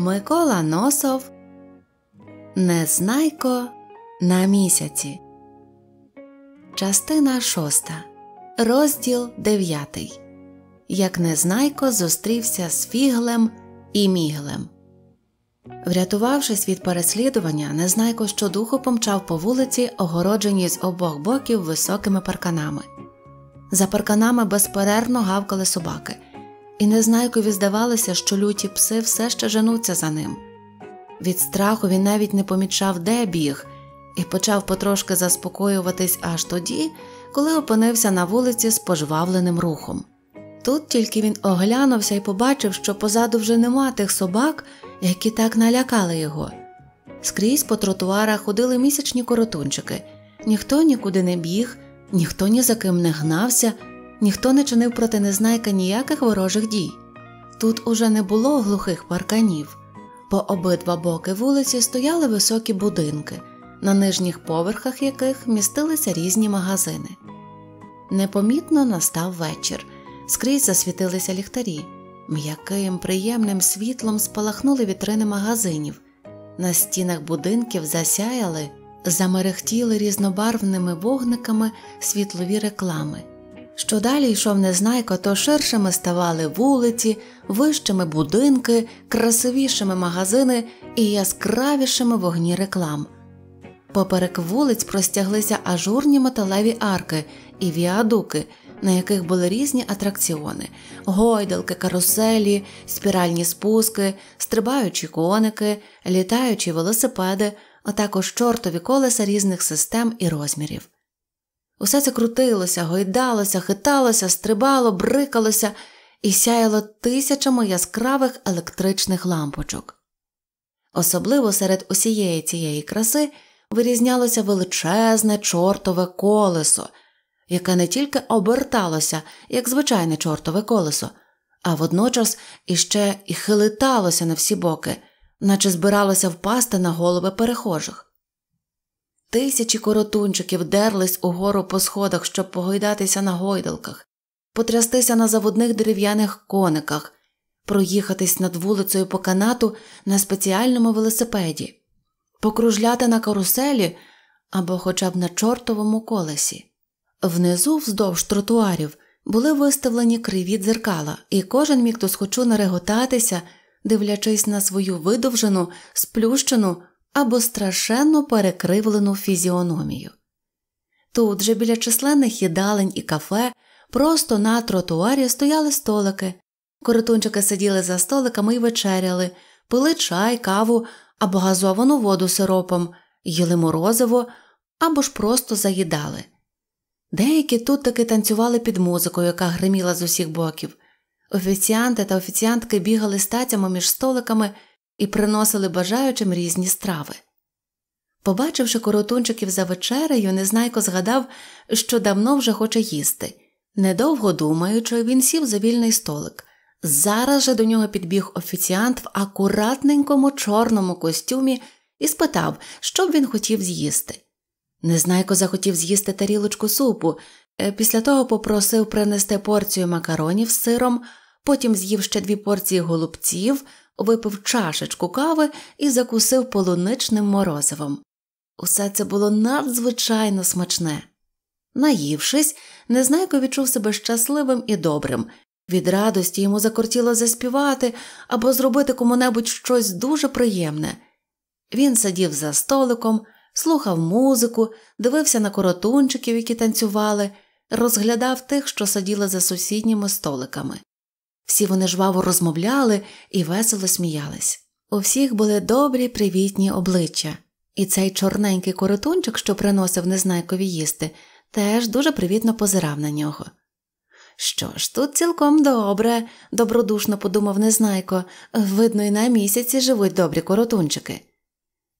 Микола Носов Незнайко на місяці. Частина 6. Розділ 9. Як Незнайко зустрівся з Фіглем і Міглем. Врятувавшись від переслідування, Незнайко щодуху помчав по вулиці, огородженій з обох боків високими парканами. За парканами безперервно гавкали собаки і незнайкові здавалося, що люті пси все ще женуться за ним. Від страху він навіть не помічав, де біг, і почав потрошки заспокоюватись аж тоді, коли опинився на вулиці з пожвавленим рухом. Тут тільки він оглянувся і побачив, що позаду вже нема тих собак, які так налякали його. Скрізь по тротуарах ходили місячні коротунчики, ніхто нікуди не біг, ніхто ні за ким не гнався ніхто не чинив проти незнайка ніяких ворожих дій. Тут уже не було глухих парканів, по обидва боки вулиці стояли високі будинки, на нижніх поверхах яких містилися різні магазини. Непомітно настав вечір, скрізь засвітилися ліхтарі, м'яким, приємним світлом спалахнули вітрини магазинів, на стінах будинків засяяли, замерехтіли різнобарвними вогниками світлові реклами. Що далі йшов незнайко, то ширшими ставали вулиці, вищими будинки, красивішими магазини і яскравішими вогні реклам. Поперек вулиць простяглися ажурні металеві арки і віадуки, на яких були різні атракціони: гойдалки, каруселі, спіральні спуски, стрибаючі коники, літаючі велосипеди, а також чортові колеса різних систем і розмірів. Усе це крутилося, гойдалося, хиталося, стрибало, брикалося і сяяло тисячами яскравих електричних лампочок. Особливо серед усієї цієї краси вирізнялося величезне чортове колесо, яке не тільки оберталося, як звичайне чортове колесо, а водночас іще і хилиталося на всі боки, наче збиралося впасти на голови перехожих. Тисячі коротунчиків дерлись угору по сходах, щоб погойдатися на гойдалках, потрястися на заводних дерев'яних кониках, проїхатись над вулицею по канату на спеціальному велосипеді, покружляти на каруселі або хоча б на чортовому колесі. Внизу, вздовж тротуарів, були виставлені криві дзеркала, і кожен міг досхочу нареготатися, дивлячись на свою видовжену, сплющену або страшенно перекривлену фізіономію. Тут же біля численних їдалень і кафе просто на тротуарі стояли столики, коротунчики сиділи за столиками і вечеряли, пили чай, каву або газовану воду сиропом, їли морозиво або ж просто заїдали. Деякі тут таки танцювали під музикою, яка гриміла з усіх боків. Офіціанти та офіціантки бігали стацями між столиками і приносили бажаючим різні страви. Побачивши коротунчиків за вечерею, незнайко згадав, що давно вже хоче їсти. Недовго думаючи, він сів за вільний столик. Зараз же до нього підбіг офіціант в акуратненькому чорному костюмі і спитав, що б він хотів з'їсти. Незнайко захотів з'їсти тарілочку супу, е, після того попросив принести порцію макаронів з сиром, потім з'їв ще дві порції голубців, випив чашечку кави і закусив полуничним морозивом. Усе це було надзвичайно смачне. Наївшись, незнайко відчув себе щасливим і добрим. Від радості йому закортіло заспівати або зробити кому-небудь щось дуже приємне. Він сидів за столиком, слухав музику, дивився на коротунчиків, які танцювали, розглядав тих, що сиділи за сусідніми столиками. Всі вони жваво розмовляли і весело сміялись. У всіх були добрі привітні обличчя, і цей чорненький коротунчик, що приносив незнайкові їсти, теж дуже привітно позирав на нього. Що ж, тут цілком добре, добродушно подумав незнайко, видно, й на місяці живуть добрі коротунчики.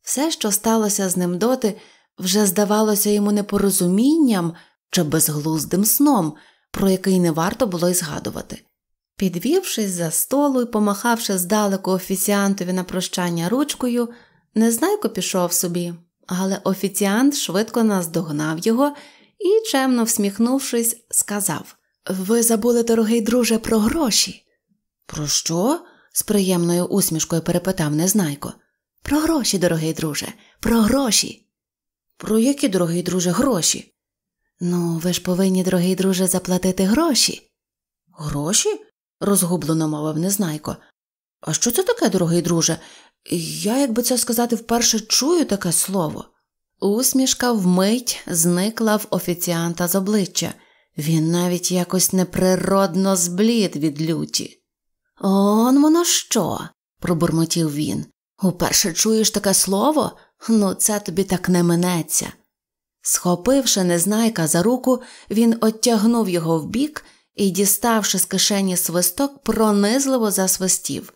Все, що сталося з ним доти, вже здавалося йому непорозумінням чи безглуздим сном, про який не варто було й згадувати. Підвівшись за столу і помахавши здалеку офіціантові на прощання ручкою, незнайко пішов собі, але офіціант швидко наздогнав його і, чемно всміхнувшись, сказав Ви забули, дорогий друже, про гроші. Про що? з приємною усмішкою перепитав незнайко. Про гроші, дорогий друже, про гроші. Про які, дорогий друже, гроші? Ну, ви ж повинні, дорогий друже, заплатити гроші. Гроші? розгублено мовив незнайко. А що це таке, дорогий друже? Я, якби це сказати, вперше чую таке слово. Усмішка вмить зникла в офіціанта з обличчя. Він навіть якось неприродно зблід від люті. Он воно що? пробурмотів він. Уперше чуєш таке слово? Ну, це тобі так не минеться. Схопивши незнайка за руку, він оттягнув його вбік і, діставши з кишені свисток, пронизливо засвистів.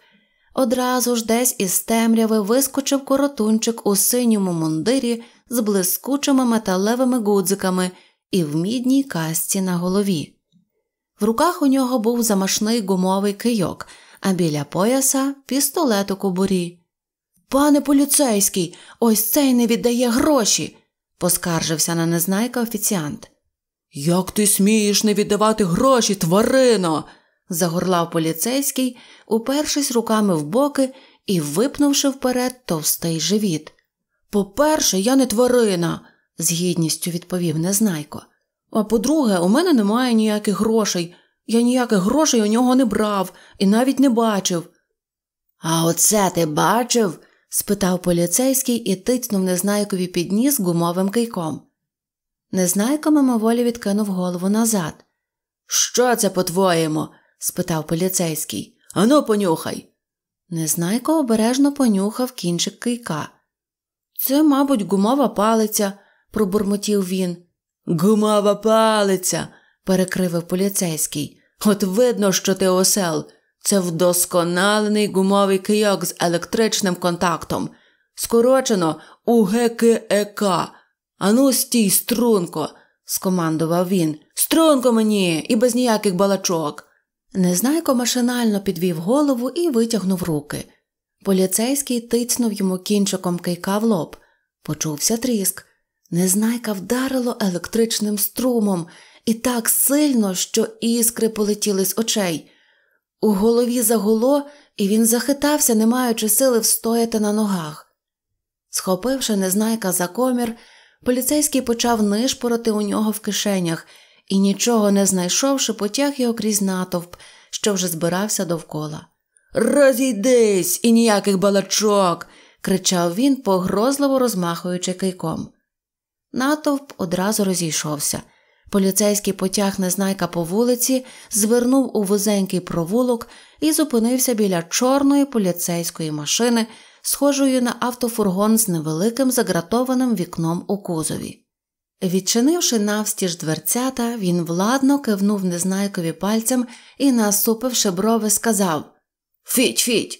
Одразу ж десь із темряви вискочив коротунчик у синьому мундирі з блискучими металевими гудзиками і в мідній касці на голові. В руках у нього був замашний гумовий кийок, а біля пояса пістолет у кобурі. Пане поліцейський, ось цей не віддає гроші, поскаржився на незнайка офіціант. Як ти смієш не віддавати гроші, тварино? загорлав поліцейський, упершись руками в боки і випнувши вперед товстий живіт. По-перше, я не тварина, з гідністю відповів незнайко. А по-друге, у мене немає ніяких грошей. Я ніяких грошей у нього не брав і навіть не бачив. А оце ти бачив? спитав поліцейський і тицнув незнайкові під ніс гумовим кийком. Незнайка мимоволі відкинув голову назад. Що це, по-твоєму? спитав поліцейський. Ану, понюхай. Незнайко обережно понюхав кінчик кийка. Це, мабуть, гумова палиця, пробурмотів він. Гумова палиця. перекривив поліцейський. От видно, що ти осел. Це вдосконалений гумовий кийок з електричним контактом. Скорочено УГКЕК. Ану, стій, струнко, скомандував він. Струнко мені і без ніяких балачок. Незнайко машинально підвів голову і витягнув руки. Поліцейський тицнув йому кінчиком кийка в лоб. Почувся тріск. Незнайка вдарило електричним струмом і так сильно, що іскри полетіли з очей. У голові загуло, і він захитався, не маючи сили встояти на ногах. Схопивши незнайка за комір, Поліцейський почав нишпорити у нього в кишенях і, нічого не знайшовши, потяг його крізь натовп, що вже збирався довкола. Розійдись і ніяких балачок. кричав він, погрозливо розмахуючи кийком. Натовп одразу розійшовся. Поліцейський потяг незнайка по вулиці, звернув у вузенький провулок і зупинився біля чорної поліцейської машини схожою на автофургон з невеликим загратованим вікном у кузові. Відчинивши навстіж дверцята, він владно кивнув незнайкові пальцем і, насупивши брови, сказав Фіть, фіть.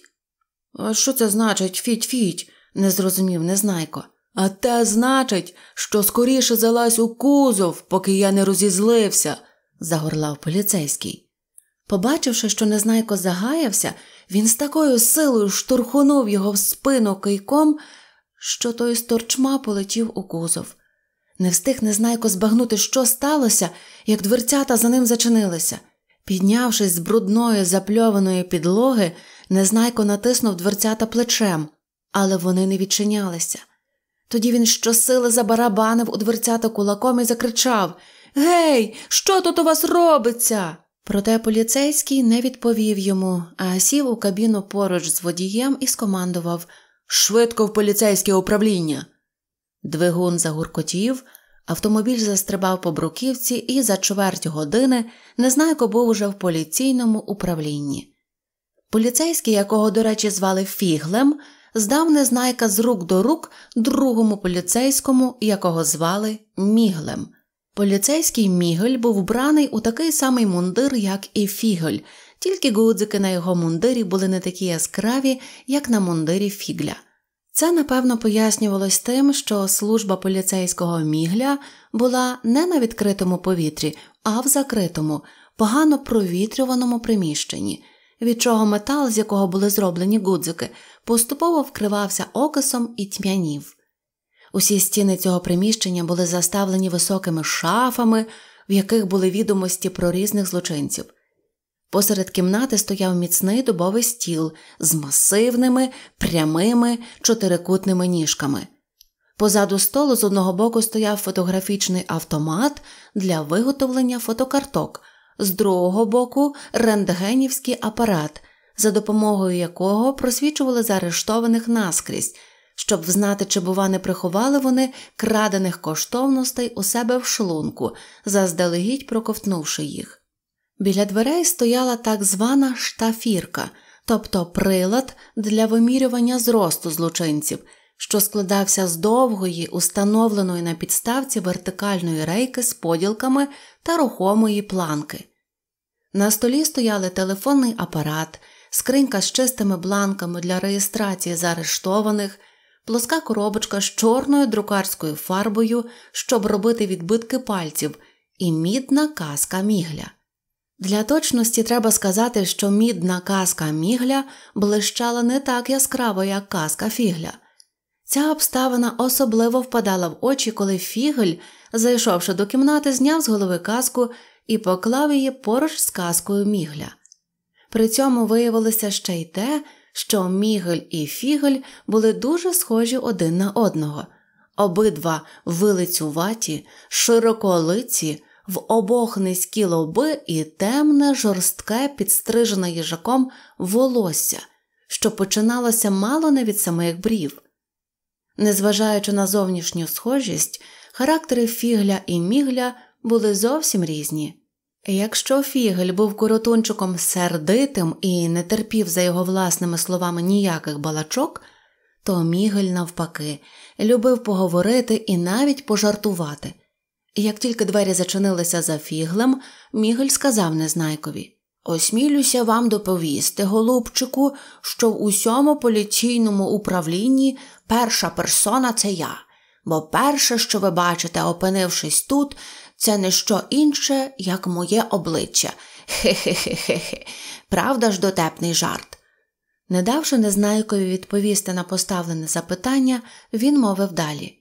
«А Що це значить фіть фіть? не зрозумів незнайко. А те значить, що скоріше залазь у кузов, поки я не розізлився, загорлав поліцейський. Побачивши, що незнайко загаявся, він з такою силою штурхонув його в спину кийком, що той з торчма полетів у кузов. Не встиг незнайко збагнути, що сталося, як дверцята за ним зачинилися. Піднявшись з брудної запльованої підлоги, незнайко натиснув дверцята плечем, але вони не відчинялися. Тоді він щосили забарабанив у дверцята кулаком і закричав Гей, що тут у вас робиться? Проте поліцейський не відповів йому, а сів у кабіну поруч з водієм і скомандував Швидко в поліцейське управління. Двигун загуркотів, автомобіль застрибав по бруківці і за чверть години незнайко був уже в поліційному управлінні. Поліцейський, якого, до речі, звали Фіглем, здав незнайка з рук до рук другому поліцейському, якого звали Міглем. Поліцейський Мігель був вбраний у такий самий мундир, як і фігель, тільки гудзики на його мундирі були не такі яскраві, як на мундирі Фігля. Це, напевно, пояснювалось тим, що служба поліцейського мігля була не на відкритому повітрі, а в закритому, погано провітрюваному приміщенні, від чого метал, з якого були зроблені гудзики, поступово вкривався окисом і тьмянів. Усі стіни цього приміщення були заставлені високими шафами, в яких були відомості про різних злочинців. Посеред кімнати стояв міцний дубовий стіл з масивними, прямими, чотирикутними ніжками. Позаду столу з одного боку стояв фотографічний автомат для виготовлення фотокарток, з другого боку рентгенівський апарат, за допомогою якого просвічували заарештованих наскрізь щоб взнати, чи, бува, не приховали вони крадених коштовностей у себе в шлунку, заздалегідь проковтнувши їх. Біля дверей стояла так звана штафірка, тобто прилад для вимірювання зросту злочинців, що складався з довгої, установленої на підставці вертикальної рейки з поділками та рухомої планки. На столі стояли телефонний апарат, скринька з чистими бланками для реєстрації заарештованих плоска коробочка з чорною друкарською фарбою, щоб робити відбитки пальців, і мідна казка мігля. Для точності треба сказати, що мідна казка мігля блищала не так яскраво, як казка фігля. Ця обставина особливо впадала в очі, коли фігель, зайшовши до кімнати, зняв з голови казку і поклав її поруч з казкою мігля. При цьому виявилося ще й те, що Мігель і Фігель були дуже схожі один на одного, обидва вилицюваті, широколиці, в обох низькі лоби і темне, жорстке, підстрижене їжаком волосся, що починалося мало не від самих брів. Незважаючи на зовнішню схожість, характери фігля і мігля були зовсім різні. Якщо Фігель був коротунчиком сердитим і не терпів за його власними словами ніяких балачок, то Мігель, навпаки, любив поговорити і навіть пожартувати. Як тільки двері зачинилися за фіглем, Мігель сказав Незнайкові Осмілюся вам доповісти, голубчику, що в усьому поліційному управлінні перша персона це я, бо перше, що ви бачите, опинившись тут, це не що інше, як моє обличчя. Хе-хе-хе-хе-хе. Правда ж дотепний жарт. Не давши незнайкові відповісти на поставлене запитання, він мовив далі.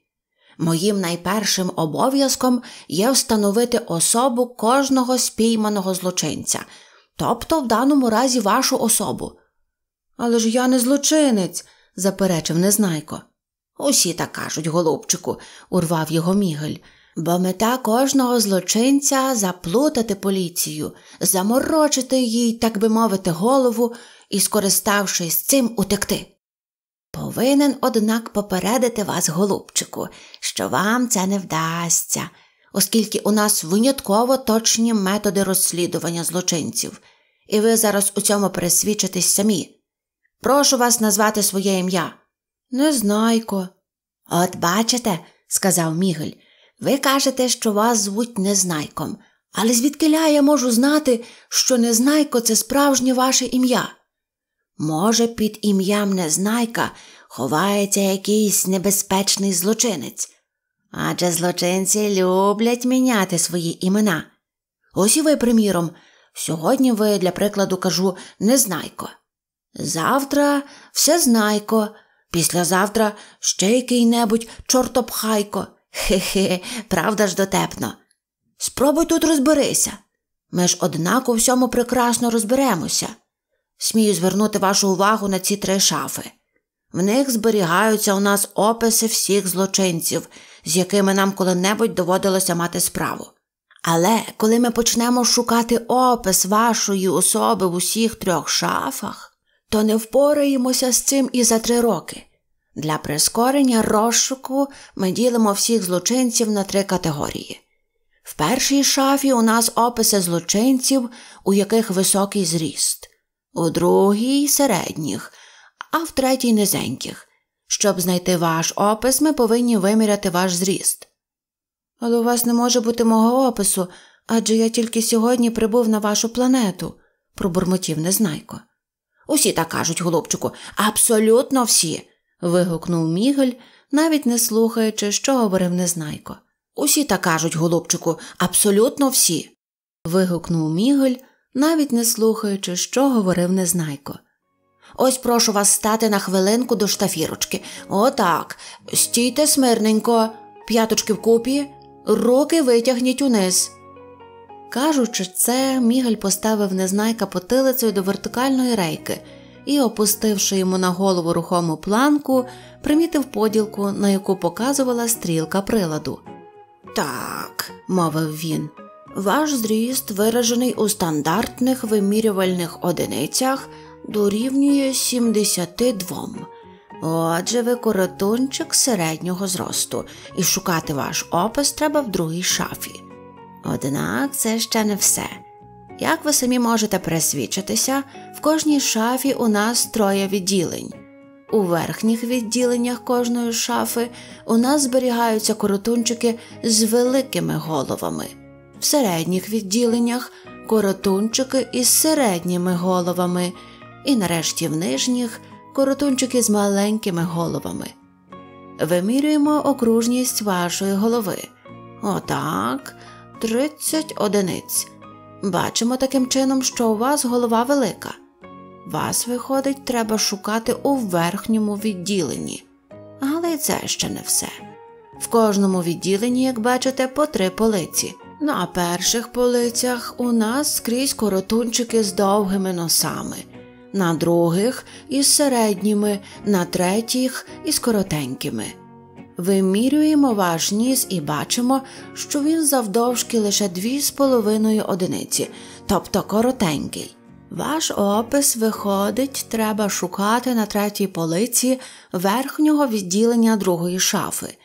Моїм найпершим обов'язком є встановити особу кожного спійманого злочинця, тобто в даному разі вашу особу. Але ж я не злочинець, заперечив незнайко. Усі так кажуть, голубчику, урвав його Мігель. Бо мета кожного злочинця заплутати поліцію, заморочити їй, так би мовити, голову і, скориставшись цим, утекти. Повинен, однак, попередити вас, голубчику, що вам це не вдасться, оскільки у нас винятково точні методи розслідування злочинців, і ви зараз у цьому пересвідчитесь самі. Прошу вас назвати своє ім'я. Незнайко. От бачите, сказав Мігель. Ви кажете, що вас звуть Незнайком, але звідки ля я можу знати, що Незнайко це справжнє ваше ім'я? Може, під ім'ям Незнайка ховається якийсь небезпечний злочинець, адже злочинці люблять міняти свої імена. Ось і ви, приміром, сьогодні ви, для прикладу, кажу, Незнайко. Завтра все знайко, післязавтра ще який небудь чортопхайко. Хе-хе, правда ж дотепно. Спробуй тут розберися. Ми ж однак у всьому прекрасно розберемося. Смію звернути вашу увагу на ці три шафи. В них зберігаються у нас описи всіх злочинців, з якими нам коли-небудь доводилося мати справу. Але коли ми почнемо шукати опис вашої особи в усіх трьох шафах, то не впораємося з цим і за три роки. Для прискорення розшуку ми ділимо всіх злочинців на три категорії. В першій шафі у нас описи злочинців, у яких високий зріст, у другій середніх, а в третій низеньких. Щоб знайти ваш опис, ми повинні виміряти ваш зріст. Але у вас не може бути мого опису, адже я тільки сьогодні прибув на вашу планету, пробурмотів незнайко. Усі так кажуть, голубчику, абсолютно всі вигукнув Мігель, навіть не слухаючи, що говорив Незнайко. Усі так кажуть, голубчику, абсолютно всі. вигукнув Мігель, навіть не слухаючи, що говорив Незнайко. Ось прошу вас стати на хвилинку до штафірочки. Отак. Стійте смирненько, п'яточки вкупі, руки витягніть униз. Кажучи це, Мігель поставив незнайка потилицею до вертикальної рейки і, опустивши йому на голову рухому планку, примітив поділку, на яку показувала стрілка приладу. Так, мовив він, ваш зріст, виражений у стандартних вимірювальних одиницях, дорівнює 72. Отже, ви коротунчик середнього зросту, і шукати ваш опис треба в другій шафі. Однак це ще не все. Як ви самі можете присвідчитися, в кожній шафі у нас троє відділень. У верхніх відділеннях кожної шафи у нас зберігаються коротунчики з великими головами, в середніх відділеннях коротунчики із середніми головами, і нарешті в нижніх коротунчики з маленькими головами. Вимірюємо окружність вашої голови. Отак, 30 одиниць. Бачимо таким чином, що у вас голова велика. Вас, виходить, треба шукати у верхньому відділенні, але й це ще не все. В кожному відділенні, як бачите, по три полиці. На ну, перших полицях у нас скрізь коротунчики з довгими носами, на других із середніми, на третіх із коротенькими. Вимірюємо ваш ніс і бачимо, що він завдовжки лише 2,5 одиниці, тобто коротенький. Ваш опис виходить, треба шукати на третій полиці верхнього відділення другої шафи.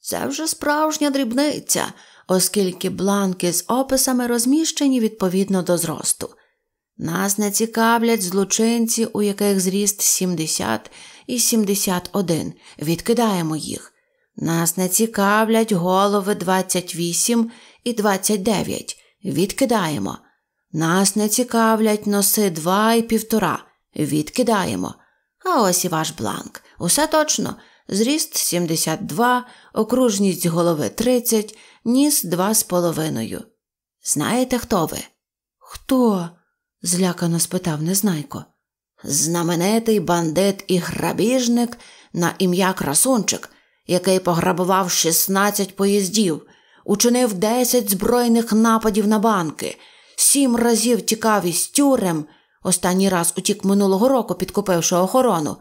Це вже справжня дрібниця, оскільки бланки з описами розміщені відповідно до зросту. Нас не цікавлять злочинці, у яких зріст 70 і 71. Відкидаємо їх. Нас не цікавлять голови 28 і 29. Відкидаємо. Нас не цікавлять носи 2 і півтора. Відкидаємо. А ось і ваш бланк. Усе точно. Зріст 72, окружність голови 30, ніс 2,5. Знаєте, хто ви? Хто? злякано спитав незнайко. Знаменитий бандит і грабіжник на ім'я Красунчик який пограбував 16 поїздів, учинив 10 збройних нападів на банки, сім разів тікав із тюрем, останній раз утік минулого року, підкупивши охорону,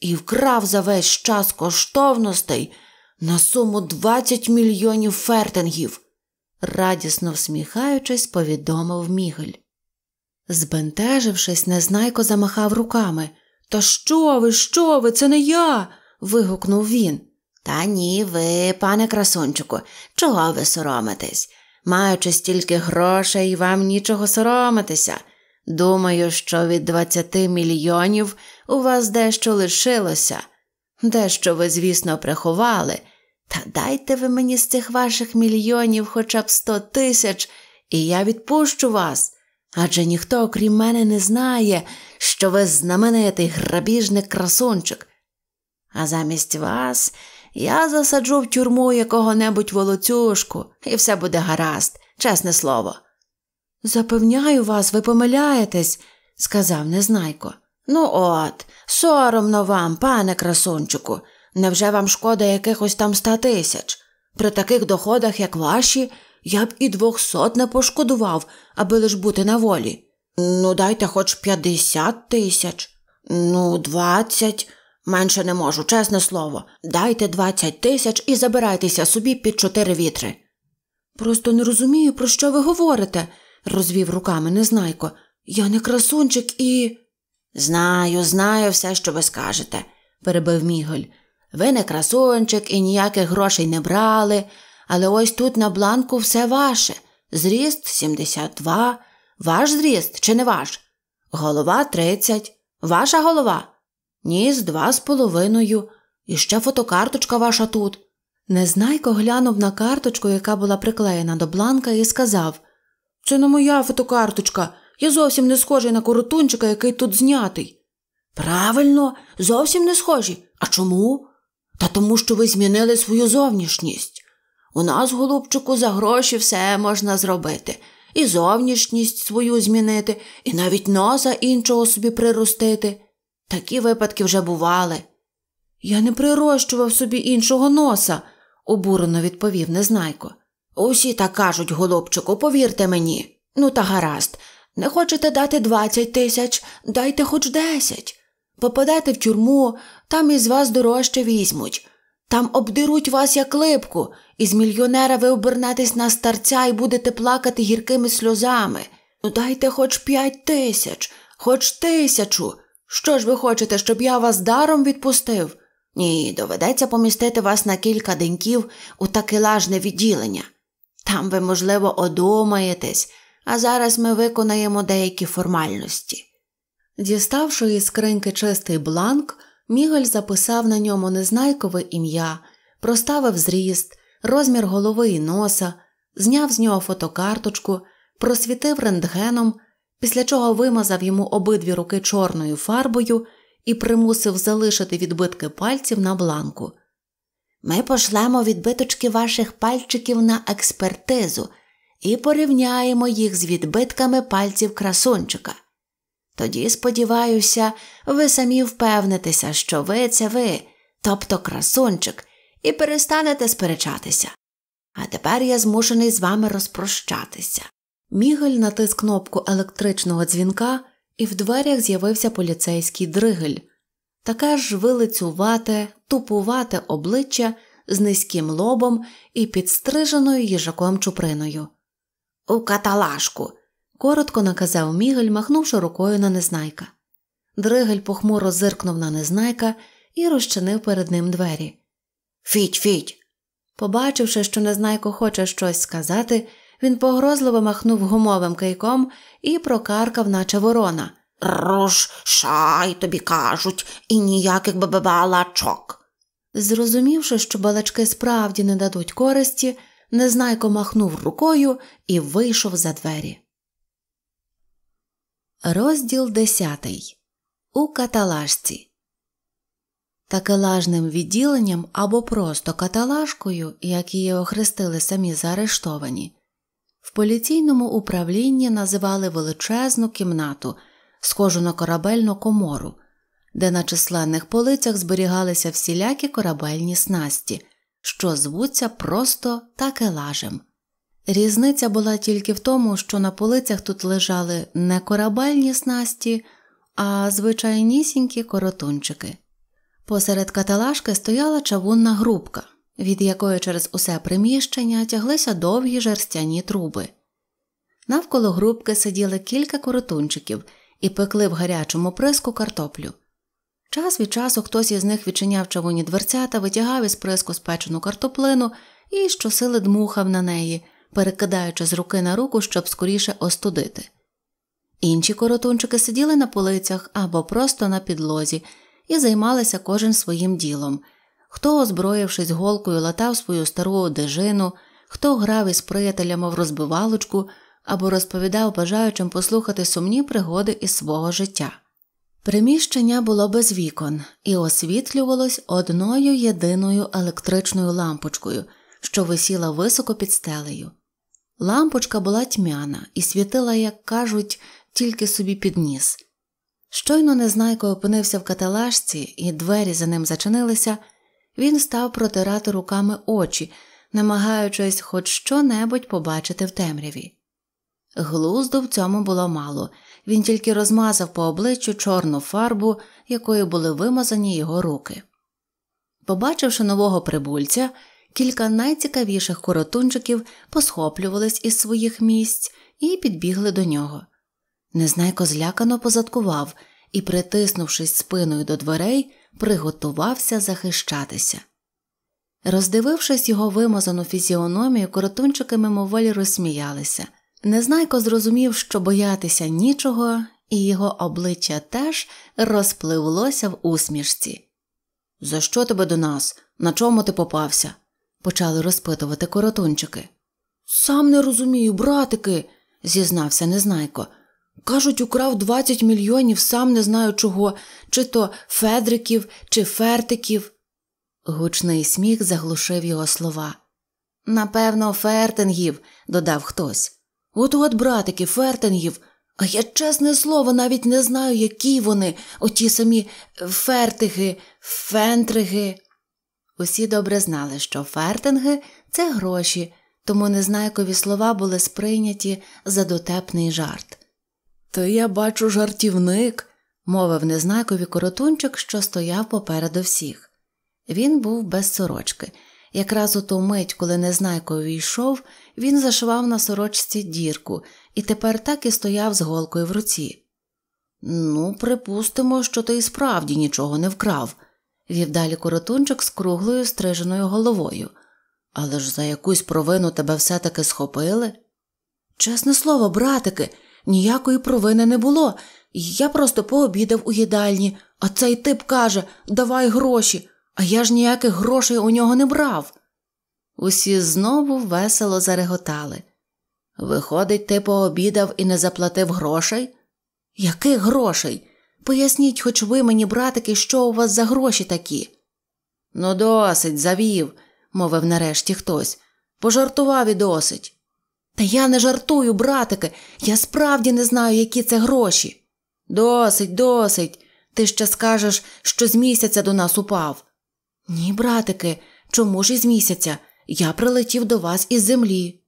і вкрав за весь час коштовностей на суму 20 мільйонів фертингів, радісно всміхаючись, повідомив Мігель. Збентежившись, незнайко замахав руками. Та що ви, що ви, це не я? вигукнув він. Та ні, ви, пане красунчику, чого ви соромитесь? Маючи стільки грошей, вам нічого соромитися. Думаю, що від двадцяти мільйонів у вас дещо лишилося, дещо ви, звісно, приховали. Та дайте ви мені з цих ваших мільйонів хоча б сто тисяч, і я відпущу вас. Адже ніхто, окрім мене, не знає, що ви знаменитий грабіжник красунчик. А замість вас. Я засаджу в тюрму якого-небудь волоцюжку, і все буде гаразд, чесне слово. Запевняю вас, ви помиляєтесь, сказав незнайко. Ну, от, соромно вам, пане красунчику, невже вам шкода якихось там ста тисяч? При таких доходах, як ваші, я б і двохсот не пошкодував, аби лиш бути на волі. Ну, дайте хоч п'ятдесят тисяч, ну, двадцять, Менше не можу, чесне слово. Дайте двадцять тисяч і забирайтеся собі під чотири вітри. Просто не розумію, про що ви говорите, розвів руками незнайко. Я не красунчик і. Знаю, знаю все, що ви скажете, перебив Міголь. Ви не красунчик і ніяких грошей не брали, але ось тут на бланку все ваше. Зріст 72. Ваш зріст чи не ваш? Голова 30. Ваша голова. Ніс два з половиною. І ще фотокарточка ваша тут. Незнайко глянув на карточку, яка була приклеєна до бланка, і сказав Це не моя фотокарточка. Я зовсім не схожий на коротунчика, який тут знятий. Правильно, зовсім не схожі. А чому? Та тому, що ви змінили свою зовнішність. У нас, голубчику, за гроші все можна зробити. І зовнішність свою змінити, і навіть носа іншого собі приростити. Такі випадки вже бували. Я не прирощував собі іншого носа, обурено відповів Незнайко. Усі так кажуть, голубчику, повірте мені. Ну, та гаразд, не хочете дати двадцять тисяч, дайте хоч десять. Попадете в тюрму, там із вас дорожче візьмуть. Там обдеруть вас як липку, із мільйонера ви обернетесь на старця і будете плакати гіркими сльозами. Ну дайте хоч п'ять тисяч, хоч тисячу. Що ж ви хочете, щоб я вас даром відпустив? Ні, доведеться помістити вас на кілька деньків у таке лажне відділення. Там ви, можливо, одумаєтесь, а зараз ми виконаємо деякі формальності. Діставши із скриньки чистий бланк, Мігель записав на ньому незнайкове ім'я, проставив зріст, розмір голови і носа, зняв з нього фотокарточку, просвітив рентгеном після чого вимазав йому обидві руки чорною фарбою і примусив залишити відбитки пальців на бланку. Ми пошлемо відбиточки ваших пальчиків на експертизу і порівняємо їх з відбитками пальців красунчика. Тоді, сподіваюся, ви самі впевнитеся, що ви це ви, тобто красунчик, і перестанете сперечатися. А тепер я змушений з вами розпрощатися. Мігель натис кнопку електричного дзвінка, і в дверях з'явився поліцейський дригель, таке ж вилицювате, тупувате обличчя з низьким лобом і підстриженою їжаком чуприною. У каталашку. коротко наказав Мігель, махнувши рукою на незнайка. Дригель похмуро зиркнув на незнайка і розчинив перед ним двері. Фіть, фіть. Побачивши, що незнайко хоче щось сказати, він погрозливо махнув гумовим кийком і прокаркав, наче ворона. Рушай, тобі кажуть, і ніяких балачок. Зрозумівши, що балачки справді не дадуть користі, незнайко махнув рукою і вийшов за двері. Розділ десятий. У каталажці. Такелажним відділенням або просто каталажкою, як її охрестили самі заарештовані, в поліційному управлінні називали величезну кімнату, схожу на корабельну комору, де на численних полицях зберігалися всілякі корабельні снасті, що звуться просто такелажем. Різниця була тільки в тому, що на полицях тут лежали не корабельні снасті, а звичайнісінькі коротунчики. Посеред каталажки стояла чавунна грубка від якої через усе приміщення тяглися довгі жерстяні труби. Навколо грубки сиділи кілька коротунчиків і пекли в гарячому приску картоплю. Час від часу хтось із них відчиняв чавуні дверцята, витягав із приску спечену картоплину і щосили дмухав на неї, перекидаючи з руки на руку, щоб скоріше остудити. Інші коротунчики сиділи на полицях або просто на підлозі і займалися кожен своїм ділом хто, озброївшись голкою, латав свою стару одежину, хто грав із приятелями в розбивалочку або розповідав бажаючим послухати сумні пригоди із свого життя. Приміщення було без вікон і освітлювалось одною єдиною електричною лампочкою, що висіла високо під стелею. Лампочка була тьмяна і світила, як кажуть, тільки собі під ніс. Щойно незнайко опинився в каталажці, і двері за ним зачинилися. Він став протирати руками очі, намагаючись хоч що-небудь побачити в темряві. Глузду в цьому було мало, він тільки розмазав по обличчю чорну фарбу, якою були вимазані його руки. Побачивши нового прибульця, кілька найцікавіших коротунчиків посхоплювались із своїх місць і підбігли до нього. Незнайко злякано позадкував і, притиснувшись спиною до дверей, приготувався захищатися. Роздивившись його вимазану фізіономію, коротунчики мимоволі розсміялися. Незнайко зрозумів, що боятися нічого, і його обличчя теж розпливлося в усмішці. За що тебе до нас? На чому ти попався? почали розпитувати коротунчики. Сам не розумію, братики, зізнався Незнайко. Кажуть, украв 20 мільйонів, сам не знаю чого, чи то Федриків, чи фертиків. Гучний сміх заглушив його слова. Напевно, фертингів, додав хтось. От от, братики, фертингів, а я чесне слово, навіть не знаю, які вони, оті самі фертиги, фентриги. Усі добре знали, що фертинги це гроші, тому незнайкові слова були сприйняті за дотепний жарт. То я бачу жартівник, мовив незнакові коротунчик, що стояв попереду всіх. Він був без сорочки. Якраз у ту мить, коли незнайко війшов, він зашивав на сорочці дірку і тепер так і стояв з голкою в руці. Ну, припустимо, що ти і справді нічого не вкрав, вів далі коротунчик з круглою стриженою головою. Але ж за якусь провину тебе все таки схопили? Чесне слово, братики, Ніякої провини не було. Я просто пообідав у їдальні, а цей тип каже давай гроші, а я ж ніяких грошей у нього не брав. Усі знову весело зареготали. Виходить, ти пообідав і не заплатив грошей? Яких грошей? Поясніть, хоч ви мені, братики, що у вас за гроші такі. Ну, досить, завів, мовив нарешті хтось. Пожартував і досить. Та я не жартую, братики, я справді не знаю, які це гроші. Досить, досить. Ти ще скажеш, що з місяця до нас упав. Ні, братики, чому ж із місяця? Я прилетів до вас із землі.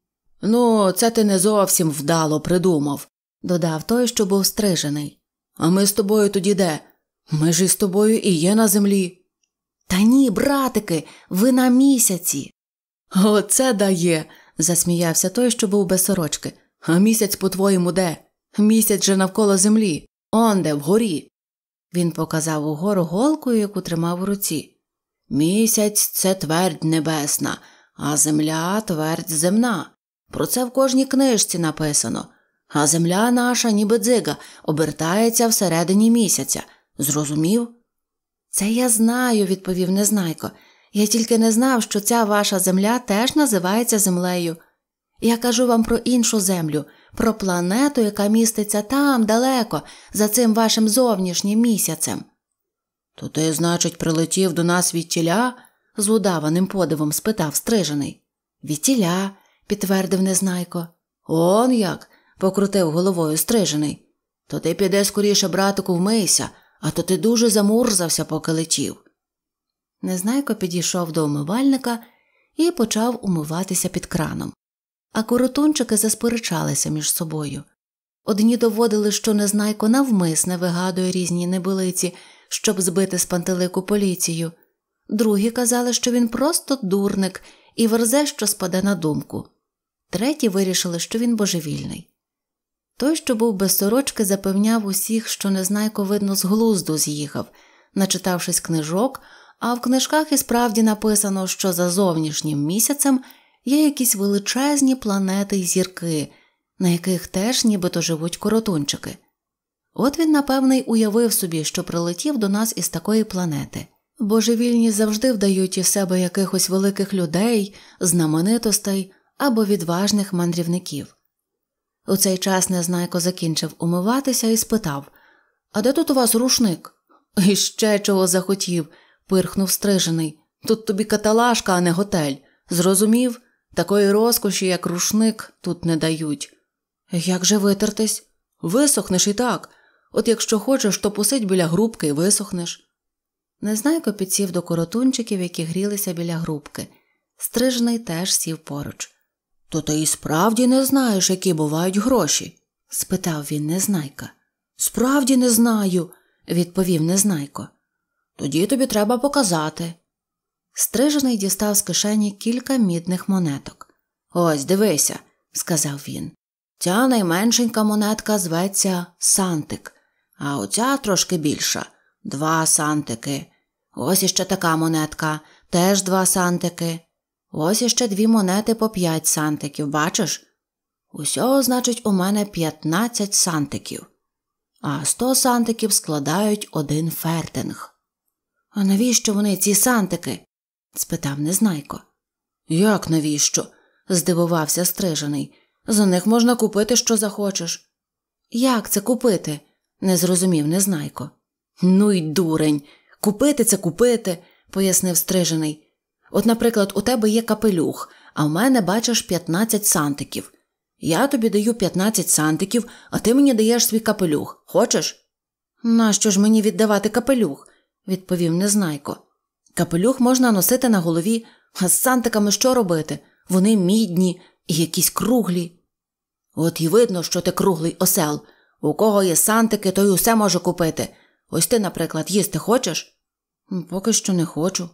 Ну, це ти не зовсім вдало придумав, додав той, що був стрижений. А ми з тобою тоді де? Ми ж із тобою і є на землі. Та ні, братики, ви на місяці. Оце дає засміявся той, що був без сорочки. А місяць, по твоєму, де? Місяць же навколо землі. Онде, вгорі. Він показав угору голкою, яку тримав у руці. Місяць це твердь небесна, а земля твердь земна. Про це в кожній книжці написано. А земля наша, ніби дзига, обертається всередині місяця. Зрозумів? Це я знаю, відповів незнайко. Я тільки не знав, що ця ваша земля теж називається землею. Я кажу вам про іншу землю, про планету, яка міститься там далеко, за цим вашим зовнішнім місяцем. То ти, значить, прилетів до нас від тіля? з удаваним подивом спитав стрижений. Від тіля, підтвердив незнайко. Он як? покрутив головою стрижений. То ти піде скоріше, братику, вмийся, а то ти дуже замурзався, поки летів. Незнайко підійшов до умивальника і почав умиватися під краном. А коротунчики засперечалися між собою. Одні доводили, що незнайко навмисне вигадує різні небилиці, щоб збити з пантелику поліцію, другі казали, що він просто дурник і верзе, що спаде на думку. Треті вирішили, що він божевільний. Той, що був без сорочки, запевняв усіх, що незнайко, видно, з глузду з'їхав, начитавшись книжок. А в книжках і справді написано, що за зовнішнім місяцем є якісь величезні планети й зірки, на яких теж нібито живуть коротунчики. От він, напевне, й уявив собі, що прилетів до нас із такої планети. Божевільні завжди вдають із себе якихось великих людей, знаменитостей або відважних мандрівників. У цей час незнайко закінчив умиватися і спитав А де тут у вас рушник? І ще чого захотів, пирхнув стрижений. Тут тобі каталашка, а не готель. Зрозумів, такої розкоші, як рушник, тут не дають. Як же витертись? Висохнеш і так. От якщо хочеш, то посидь біля грубки і висохнеш. Незнайко підсів до коротунчиків, які грілися біля грубки. Стрижений теж сів поруч. То ти і справді не знаєш, які бувають гроші? спитав він незнайка. Справді не знаю, відповів незнайко. Тоді тобі треба показати. Стрижений дістав з кишені кілька мідних монеток. Ось, дивися, сказав він. Ця найменшенька монетка зветься Сантик, а оця трошки більша два сантики. Ось іще така монетка, теж два сантики. Ось іще дві монети по п'ять сантиків, бачиш? Усього, значить, у мене п'ятнадцять сантиків, а сто сантиків складають один фертинг. А навіщо вони ці сантики? спитав незнайко. Як навіщо? здивувався стрижений. За них можна купити, що захочеш. Як це купити? не зрозумів незнайко. Ну й дурень. Купити це купити, пояснив стрижений. От, наприклад, у тебе є капелюх, а в мене бачиш 15 сантиків. Я тобі даю 15 сантиків, а ти мені даєш свій капелюх. Хочеш? Нащо ж мені віддавати капелюх? відповів незнайко. Капелюх можна носити на голові, а з сантиками що робити? Вони мідні і якісь круглі. От і видно, що ти круглий осел. У кого є сантики, то й усе може купити. Ось ти, наприклад, їсти хочеш? Поки що не хочу.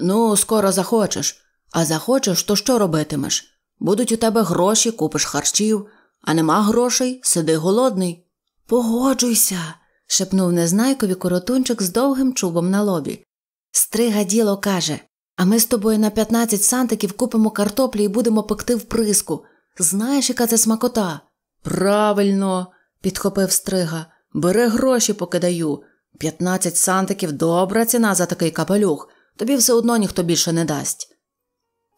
Ну, скоро захочеш, а захочеш, то що робитимеш? Будуть у тебе гроші, купиш харчів, а нема грошей, сиди голодний. Погоджуйся шепнув незнайкові коротунчик з довгим чубом на лобі. Стрига діло каже а ми з тобою на 15 сантиків купимо картоплі і будемо пекти в приску. Знаєш, яка це смакота? Правильно, підхопив стрига. Бери гроші, поки даю. 15 сантиків добра ціна за такий капелюх. Тобі все одно ніхто більше не дасть.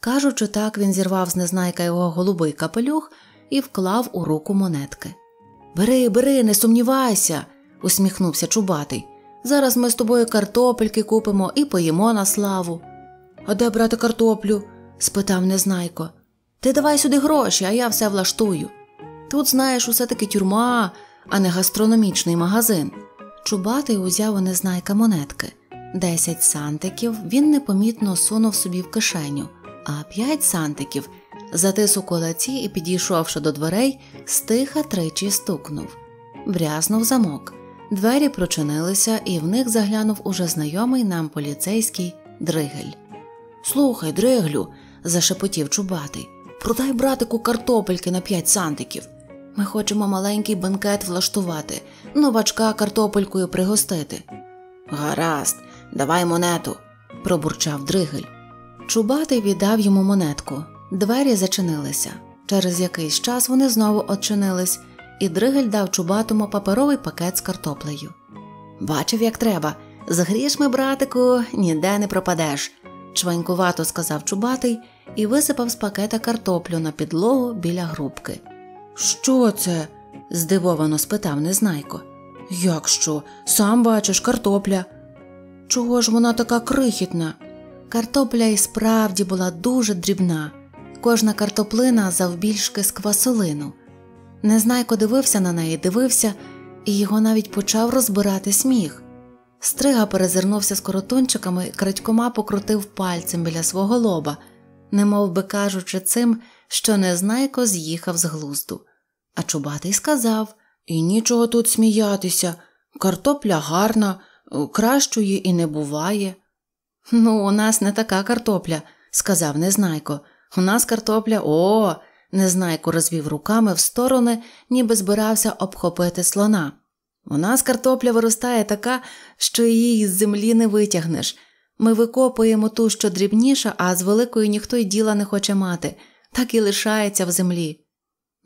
Кажучи, так він зірвав з незнайка його голубий капелюх і вклав у руку монетки. Бери, бери, не сумнівайся усміхнувся чубатий. Зараз ми з тобою картопельки купимо і поїмо на славу. А де брати картоплю? спитав незнайко. Ти давай сюди гроші, а я все влаштую. Тут, знаєш, усе таки тюрма, а не гастрономічний магазин. Чубатий узяв у незнайка монетки. Десять сантиків він непомітно сунув собі в кишеню, а п'ять сантиків затис у колаці і, підійшовши до дверей, стиха тричі стукнув, брязнув замок. Двері прочинилися, і в них заглянув уже знайомий нам поліцейський Дригель. Слухай, Дриглю, зашепотів чубатий. Продай братику картопельки на п'ять сантиків. Ми хочемо маленький бенкет влаштувати, новачка ну, картопелькою пригостити. Гаразд, давай монету, пробурчав Дригель. Чубатий віддав йому монетку. Двері зачинилися. Через якийсь час вони знову очинились, і Дригель дав чубатому паперовий пакет з картоплею. Бачив, як треба. З грішми, братику, ніде не пропадеш, чванькувато сказав чубатий і висипав з пакета картоплю на підлогу біля грубки. Що це? здивовано спитав незнайко. Як що? Сам бачиш картопля. Чого ж вона така крихітна? Картопля і справді була дуже дрібна, кожна картоплина завбільшки з квасолину. Незнайко дивився на неї, дивився, і його навіть почав розбирати сміх. Стрига перезирнувся з коротунчиками, крадькома покрутив пальцем біля свого лоба, немов би кажучи цим, що незнайко з'їхав з глузду. А чубатий сказав І нічого тут сміятися, картопля гарна, кращої і не буває. Ну, у нас не така картопля, сказав незнайко. У нас картопля о, Незнайко розвів руками в сторони, ніби збирався обхопити слона. У нас картопля виростає така, що її з землі не витягнеш. Ми викопуємо ту, що дрібніша, а з великою ніхто й діла не хоче мати, так і лишається в землі.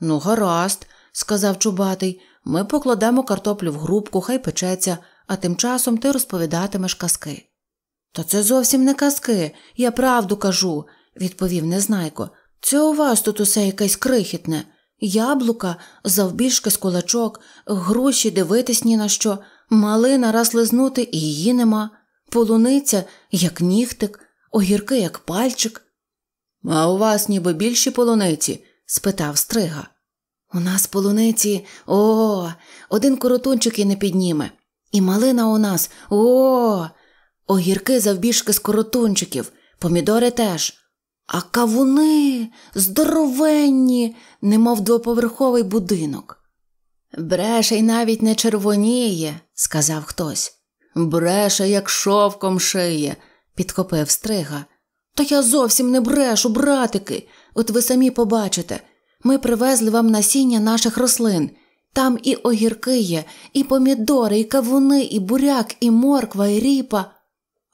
Ну, гаразд, сказав Чубатий, ми покладемо картоплю в грубку, хай печеться, а тим часом ти розповідатимеш казки. Та це зовсім не казки, я правду кажу, відповів незнайко. Це у вас тут усе якесь крихітне яблука, завбільшки з кулачок, груші дивитись ні на що, малина раз лизнути і її нема, полуниця, як нігтик, огірки, як пальчик. А у вас ніби більші полуниці? спитав Стрига. У нас полуниці о, один коротунчик і не підніме. І малина у нас о, огірки завбіжки з коротунчиків, помідори теж а кавуни здоровенні, немов двоповерховий будинок. Бреше й навіть не червоніє, сказав хтось. Бреше, як шовком шиє, підкопив стрига. Та я зовсім не брешу, братики. От ви самі побачите. Ми привезли вам насіння наших рослин. Там і огірки є, і помідори, і кавуни, і буряк, і морква, і ріпа.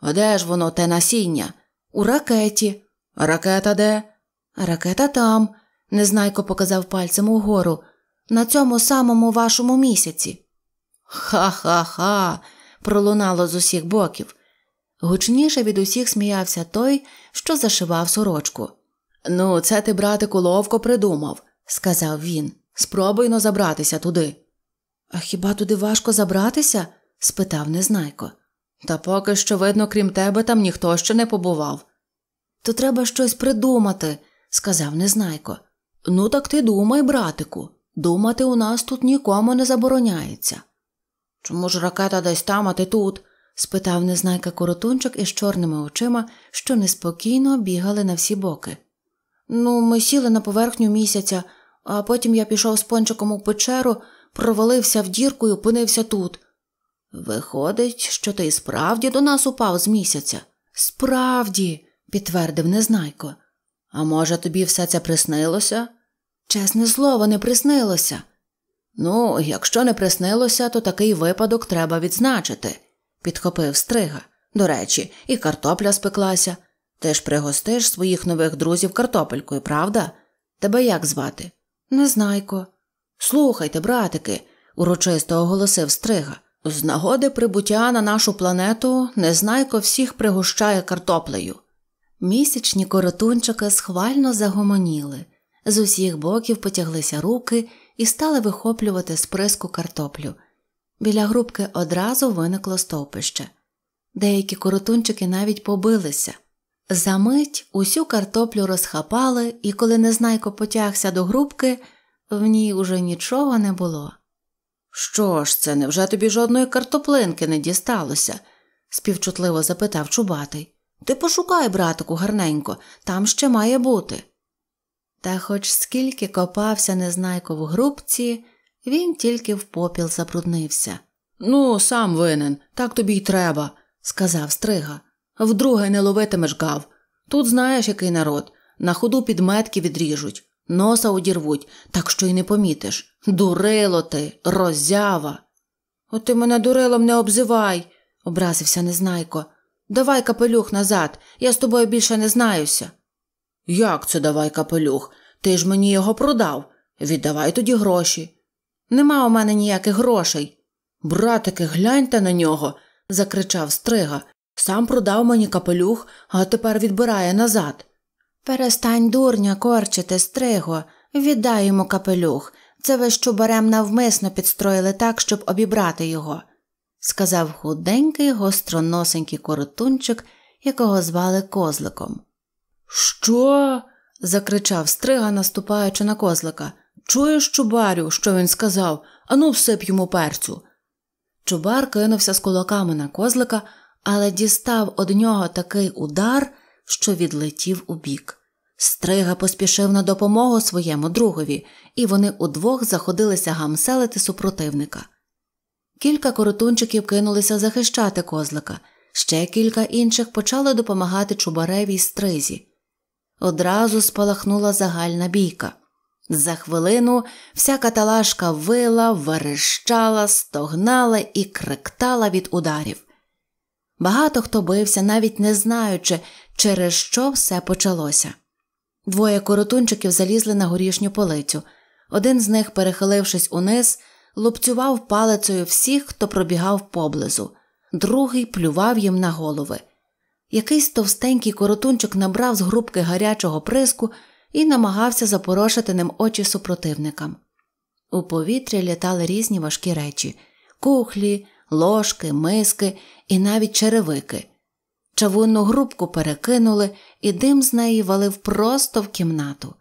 А де ж воно те насіння? У ракеті. Ракета де? Ракета там, незнайко показав пальцем угору, на цьому самому вашому місяці. Ха ха ха. пролунало з усіх боків. Гучніше від усіх сміявся той, що зашивав сорочку. Ну, це ти, братику, ловко придумав, сказав він. Спробуйно забратися туди. А хіба туди важко забратися? спитав незнайко. Та поки що, видно, крім тебе, там ніхто ще не побував. То треба щось придумати, сказав незнайко. Ну, так ти думай, братику, думати у нас тут нікому не забороняється. Чому ж ракета десь там, а ти тут? спитав незнайка коротунчик із чорними очима, що неспокійно бігали на всі боки. Ну, ми сіли на поверхню місяця, а потім я пішов з пончиком у печеру, провалився в дірку і опинився тут. Виходить, що ти справді до нас упав з місяця. Справді підтвердив незнайко. А може, тобі все це приснилося? Чесне слово, не приснилося. Ну, якщо не приснилося, то такий випадок треба відзначити, підхопив стрига. До речі, і картопля спеклася. Ти ж пригостиш своїх нових друзів картопелькою, правда? Тебе як звати? Незнайко. Слухайте, братики, урочисто оголосив стрига. З нагоди прибуття на нашу планету незнайко всіх пригощає картоплею. Місячні коротунчики схвально загомоніли, з усіх боків потяглися руки і стали вихоплювати з приску картоплю. Біля грубки одразу виникло стовпище. Деякі коротунчики навіть побилися. За мить усю картоплю розхапали, і коли незнайко потягся до грубки, в ній уже нічого не було. Що ж це, невже тобі жодної картоплинки не дісталося? співчутливо запитав чубатий. Ти пошукай, братику, гарненько, там ще має бути. Та хоч скільки копався незнайко в грубці, він тільки в попіл забруднився. Ну, сам винен, так тобі й треба, сказав Стрига. Вдруге не ловитимеш гав. Тут знаєш, який народ. На ходу підметки відріжуть, носа одірвуть, так що й не помітиш. Дурило ти, роззява. От ти мене дурилом не обзивай, образився незнайко. Давай капелюх назад, я з тобою більше не знаюся. Як це давай капелюх? Ти ж мені його продав. Віддавай тоді гроші. Нема у мене ніяких грошей. Братики, гляньте на нього, закричав стрига. Сам продав мені капелюх, а тепер відбирає назад. Перестань, дурня, корчити, стриго, віддай йому капелюх. Це ви щубарем навмисно підстроїли так, щоб обібрати його сказав худенький гостроносенький коротунчик, якого звали козликом. Що? закричав стрига, наступаючи на козлика. Чуєш, чубарю, що він сказав? Ану, всип йому перцю. Чубар кинувся з кулаками на козлика, але дістав од нього такий удар, що відлетів у бік. Стрига поспішив на допомогу своєму другові, і вони удвох заходилися гамселити супротивника. Кілька коротунчиків кинулися захищати козлика, ще кілька інших почали допомагати чубаревій стризі. Одразу спалахнула загальна бійка. За хвилину вся каталашка вила, верещала, стогнала і кректала від ударів. Багато хто бився, навіть не знаючи, через що все почалося. Двоє коротунчиків залізли на горішню полицю. Один з них, перехилившись униз, лупцював палицею всіх, хто пробігав поблизу, другий плював їм на голови. Якийсь товстенький коротунчик набрав з грубки гарячого приску і намагався запорошити ним очі супротивникам. У повітрі літали різні важкі речі кухлі, ложки, миски і навіть черевики. Чавунну грубку перекинули, і дим з неї валив просто в кімнату.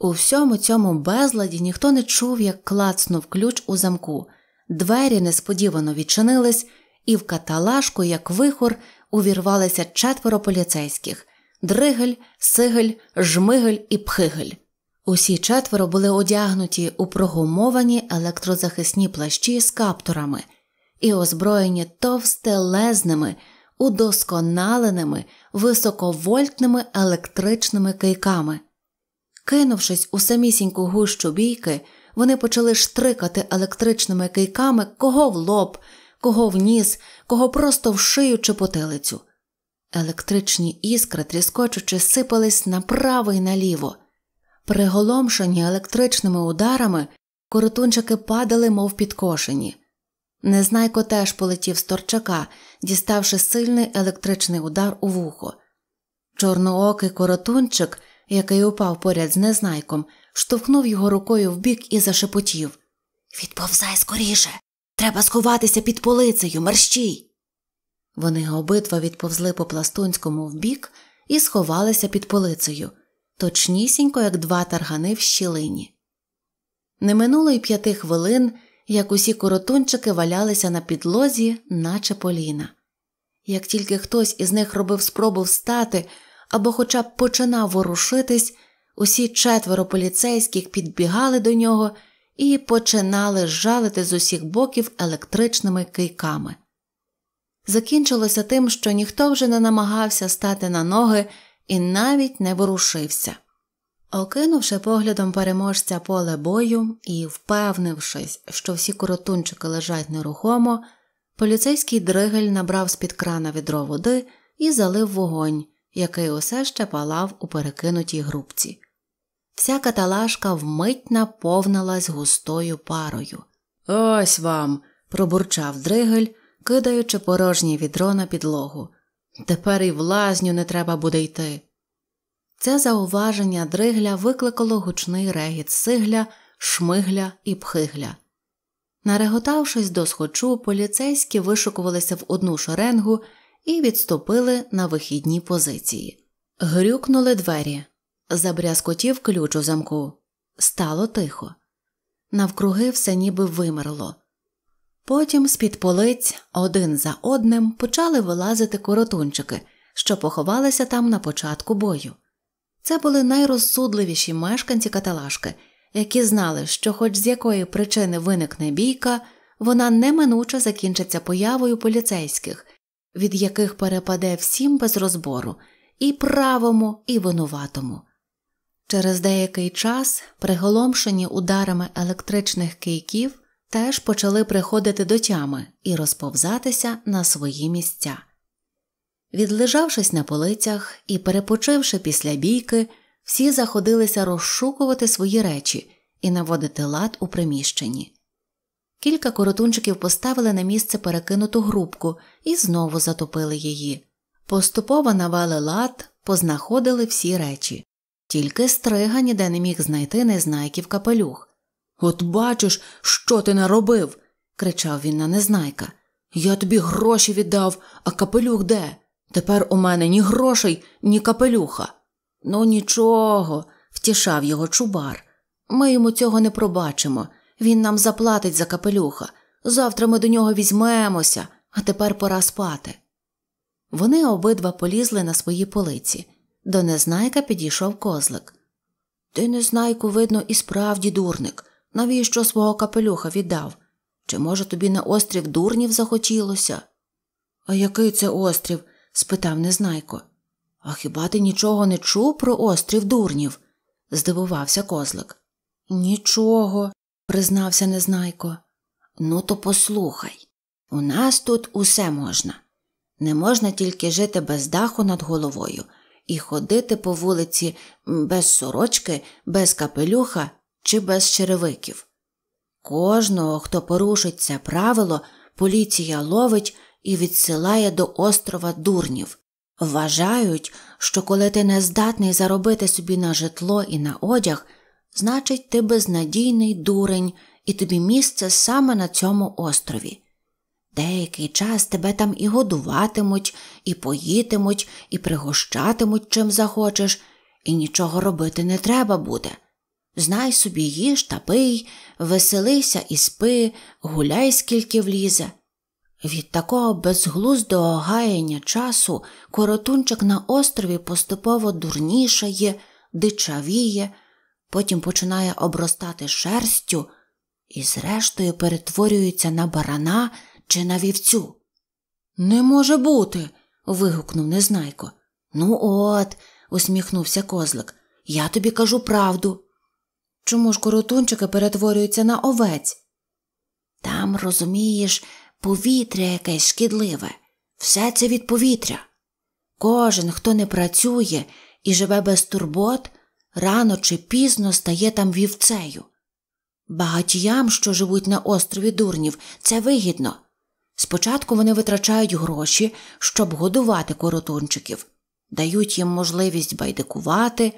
У всьому цьому безладі ніхто не чув, як клацнув ключ у замку, двері несподівано відчинились, і в каталажку, як вихор, увірвалися четверо поліцейських дригель, сигель, жмигель і пхигель. Усі четверо були одягнуті у прогумовані електрозахисні плащі з каптурами і озброєні товстелезними, удосконаленими, високовольтними електричними кийками. Кинувшись у самісіньку гущу бійки, вони почали штрикати електричними кийками кого в лоб, кого в ніс, кого просто в шию чи потилицю. Електричні іскри, тріскочучи, сипались направо й наліво. Приголомшені електричними ударами, коротунчики падали, мов підкошені. Незнайко теж полетів з торчака, діставши сильний електричний удар у вухо. Чорноокий коротунчик який упав поряд з незнайком, штовхнув його рукою вбік і зашепотів Відповзай скоріше. Треба сховатися під полицею, мерщій. Вони обидва відповзли по пластунському вбік і сховалися під полицею, точнісінько, як два таргани в щілині. Не минуло й п'яти хвилин, як усі коротунчики валялися на підлозі, наче поліна. Як тільки хтось із них робив спробу встати, або хоча б починав ворушитись, усі четверо поліцейських підбігали до нього і починали жалити з усіх боків електричними кийками. Закінчилося тим, що ніхто вже не намагався стати на ноги і навіть не ворушився. Окинувши поглядом переможця поле бою і впевнившись, що всі коротунчики лежать нерухомо, поліцейський дригель набрав з під крана відро води і залив вогонь, який усе ще палав у перекинутій грубці. Вся каталашка вмить наповнилась густою парою. Ось вам. пробурчав Дригель, кидаючи порожнє відро на підлогу. Тепер і в лазню не треба буде йти. Це зауваження Дригля викликало гучний регіт сигля, шмигля і пхигля. Нареготавшись до схочу, поліцейські вишукувалися в одну шеренгу і відступили на вихідні позиції. Грюкнули двері, забрязкотів ключ у замку. Стало тихо. Навкруги все ніби вимерло. Потім з під полиць один за одним почали вилазити коротунчики, що поховалися там на початку бою. Це були найрозсудливіші мешканці каталашки, які знали, що, хоч з якої причини виникне бійка, вона неминуче закінчиться появою поліцейських, від яких перепаде всім без розбору і правому, і винуватому. Через деякий час, приголомшені ударами електричних кийків, теж почали приходити до тями і розповзатися на свої місця. Відлежавшись на полицях і перепочивши після бійки, всі заходилися розшукувати свої речі і наводити лад у приміщенні. Кілька коротунчиків поставили на місце перекинуту грубку і знову затопили її. Поступово навали лад, познаходили всі речі, тільки стрига ніде не міг знайти незнайків капелюх. От бачиш, що ти наробив. кричав він на незнайка. Я тобі гроші віддав, а капелюх де? Тепер у мене ні грошей, ні капелюха. Ну нічого, втішав його чубар. Ми йому цього не пробачимо. Він нам заплатить за капелюха. Завтра ми до нього візьмемося, а тепер пора спати. Вони обидва полізли на свої полиці. До незнайка підійшов козлик. Ти, незнайку, видно, і справді дурник. Навіщо свого капелюха віддав? Чи, може, тобі на острів дурнів захотілося? А який це острів? спитав незнайко. А хіба ти нічого не чув про острів дурнів? здивувався козлик. Нічого, признався незнайко. Ну, то послухай, у нас тут усе можна. Не можна тільки жити без даху над головою і ходити по вулиці без сорочки, без капелюха чи без черевиків. Кожного, хто порушить це правило, поліція ловить і відсилає до острова дурнів. Вважають, що коли ти не здатний заробити собі на житло і на одяг, Значить, ти безнадійний дурень, і тобі місце саме на цьому острові. Деякий час тебе там і годуватимуть, і поїтимуть, і пригощатимуть, чим захочеш, і нічого робити не треба буде. Знай собі їж та пий, веселися і спи, гуляй, скільки влізе. Від такого безглуздого гаяння часу коротунчик на острові поступово дурнішає, дичавіє потім починає обростати шерстю і, зрештою, перетворюється на барана чи на вівцю. Не може бути. вигукнув незнайко. Ну, от, усміхнувся козлик, я тобі кажу правду. Чому ж коротунчики перетворюються на овець? Там, розумієш, повітря якесь шкідливе, все це від повітря. Кожен, хто не працює і живе без турбот, рано чи пізно стає там вівцею. Багатіям, що живуть на острові дурнів, це вигідно. Спочатку вони витрачають гроші, щоб годувати коротунчиків, дають їм можливість байдикувати,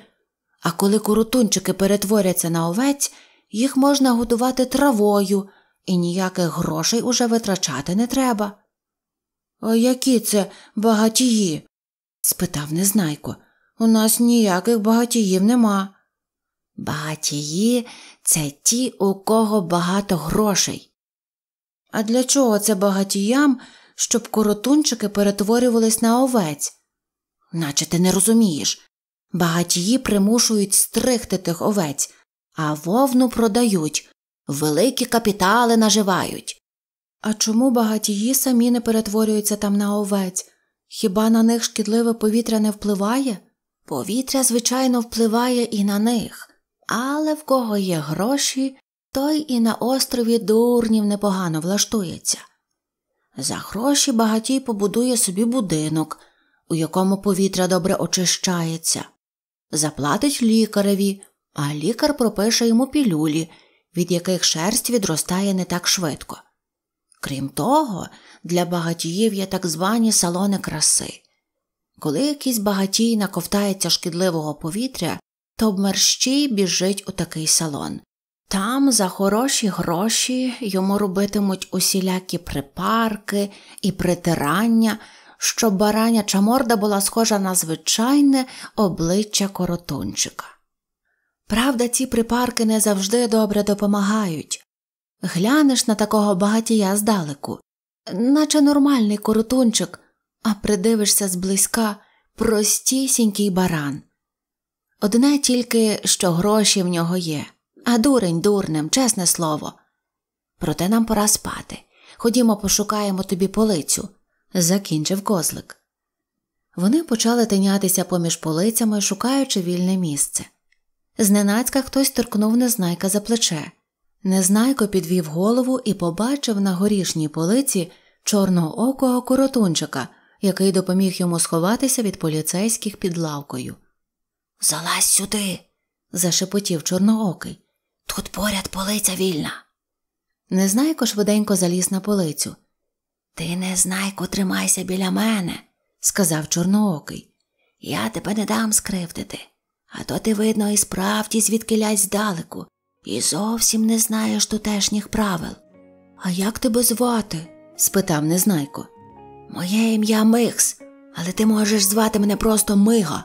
а коли коротунчики перетворяться на овець, їх можна годувати травою, і ніяких грошей уже витрачати не треба. «А Які це багатії? спитав незнайко. У нас ніяких багатіїв нема. Багатії це ті, у кого багато грошей. А для чого це багатіям, щоб коротунчики перетворювались на овець? Наче ти не розумієш. Багатії примушують стригти тих овець, а вовну продають, великі капітали наживають. А чому багатії самі не перетворюються там на овець? Хіба на них шкідливе повітря не впливає? Повітря, звичайно, впливає і на них, але в кого є гроші, той і на острові дурнів непогано влаштується. За гроші багатій побудує собі будинок, у якому повітря добре очищається, заплатить лікареві, а лікар пропише йому пілюлі, від яких шерсть відростає не так швидко. Крім того, для багатіїв є так звані салони краси. Коли якийсь багатій наковтається шкідливого повітря, то мерщій біжить у такий салон. Там за хороші гроші йому робитимуть усілякі припарки і притирання, щоб бараняча морда була схожа на звичайне обличчя коротунчика. Правда, ці припарки не завжди добре допомагають. Глянеш на такого багатія здалеку, наче нормальний коротунчик, а придивишся зблизька простісінький баран. Одне тільки, що гроші в нього є, а дурень дурнем, чесне слово. Проте нам пора спати. Ходімо, пошукаємо тобі полицю, закінчив козлик. Вони почали тинятися поміж полицями, шукаючи вільне місце. Зненацька хтось торкнув незнайка за плече. Незнайко підвів голову і побачив на горішній полиці чорного окого коротунчика який допоміг йому сховатися від поліцейських під лавкою. Залазь сюди, зашепотів Чорноокий. Тут поряд полиця вільна. Незнайко швиденько заліз на полицю. Ти, незнайко, тримайся біля мене, сказав Чорноокий. Я тебе не дам скривдити, а то ти, видно, і справді звідки лязь здалеку, і зовсім не знаєш тутешніх правил. А як тебе звати? спитав незнайко. Моє ім'я Микс, але ти можеш звати мене просто Мига.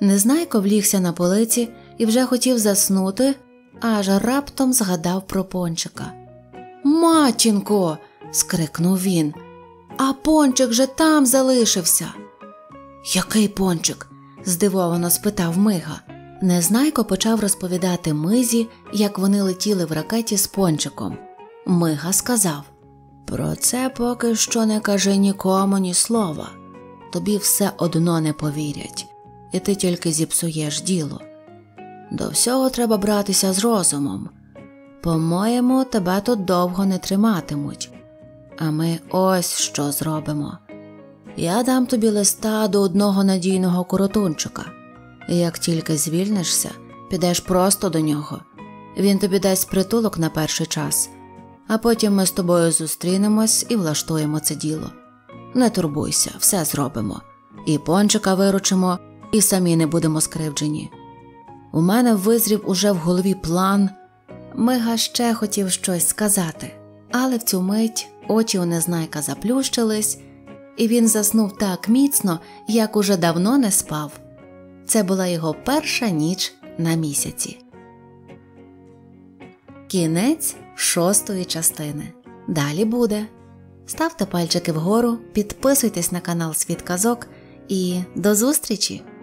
Незнайко влігся на полиці і вже хотів заснути, аж раптом згадав про пончика. Матінко. скрикнув він. А пончик же там залишився. Який пончик? здивовано спитав Мига. Незнайко почав розповідати Мизі, як вони летіли в ракеті з пончиком. Мига сказав про це поки що не кажи нікому ні слова. Тобі все одно не повірять, і ти тільки зіпсуєш діло. До всього треба братися з розумом. По-моєму, тебе тут довго не триматимуть, а ми ось що зробимо. Я дам тобі листа до одного надійного коротунчика, і як тільки звільнишся, підеш просто до нього. Він тобі дасть притулок на перший час, а потім ми з тобою зустрінемось і влаштуємо це діло. Не турбуйся, все зробимо. І пончика виручимо, і самі не будемо скривджені. У мене визрів уже в голові план. Мига ще хотів щось сказати, але в цю мить очі у незнайка заплющились, і він заснув так міцно, як уже давно не спав. Це була його перша ніч на місяці. Кінець шостої частини. Далі буде. Ставте пальчики вгору, підписуйтесь на канал Світ Казок і до зустрічі!